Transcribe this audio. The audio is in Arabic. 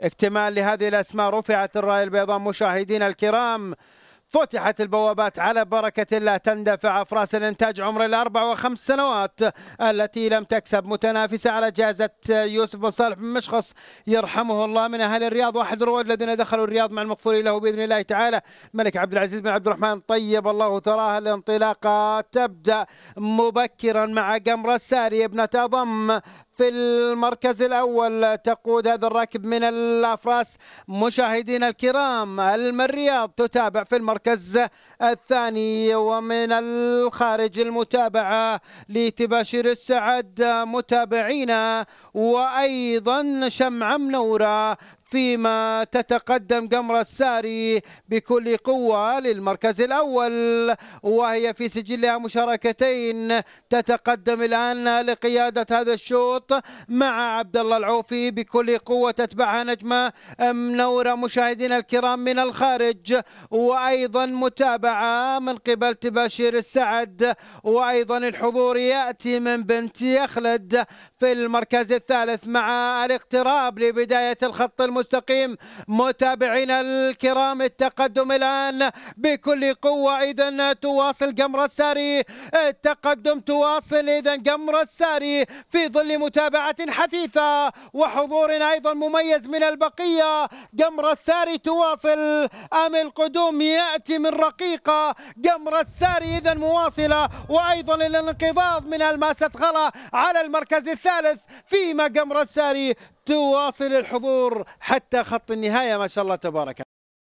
اكتمال لهذه الأسماء رفعت الراية البيضاء مشاهدينا الكرام فتحت البوابات على بركة الله تندفع أفراس الإنتاج عمر الأربع وخمس سنوات التي لم تكسب متنافسة على جائزة يوسف بن صالح بن مشخص يرحمه الله من أهل الرياض واحد رواد الذين دخلوا الرياض مع المغفور له بإذن الله تعالى ملك عبد العزيز بن عبد الرحمن طيب الله تراها الانطلاقة تبدأ مبكرا مع قمر الساري ابنة ضم في المركز الأول تقود هذا الركب من الأفراس مشاهدين الكرام المرياض تتابع في المركز الثاني ومن الخارج المتابعة لتباشير السعد متابعينا وأيضا شمعة منورة فيما تتقدم قمر الساري بكل قوة للمركز الأول وهي في سجلها مشاركتين تتقدم الآن لقيادة هذا الشوط مع عبد الله العوفي بكل قوة تتبعها نجمة منورة مشاهدينا الكرام من الخارج وأيضا متابعة من قبل تباشير السعد وأيضا الحضور يأتي من بنت يخلد في المركز الثالث مع الاقتراب لبداية الخط الم... المستقيم متابعينا الكرام التقدم الآن بكل قوة إذا تواصل قمر الساري التقدم تواصل إذا قمر الساري في ظل متابعة حثيثة وحضور أيضا مميز من البقية قمر الساري تواصل أم القدوم يأتي من رقيقة قمر الساري إذا مواصلة وأيضا الانقضاض من الماسة غلا على المركز الثالث فيما قمر الساري تواصل الحضور حتى خط النهاية ما شاء الله تبارك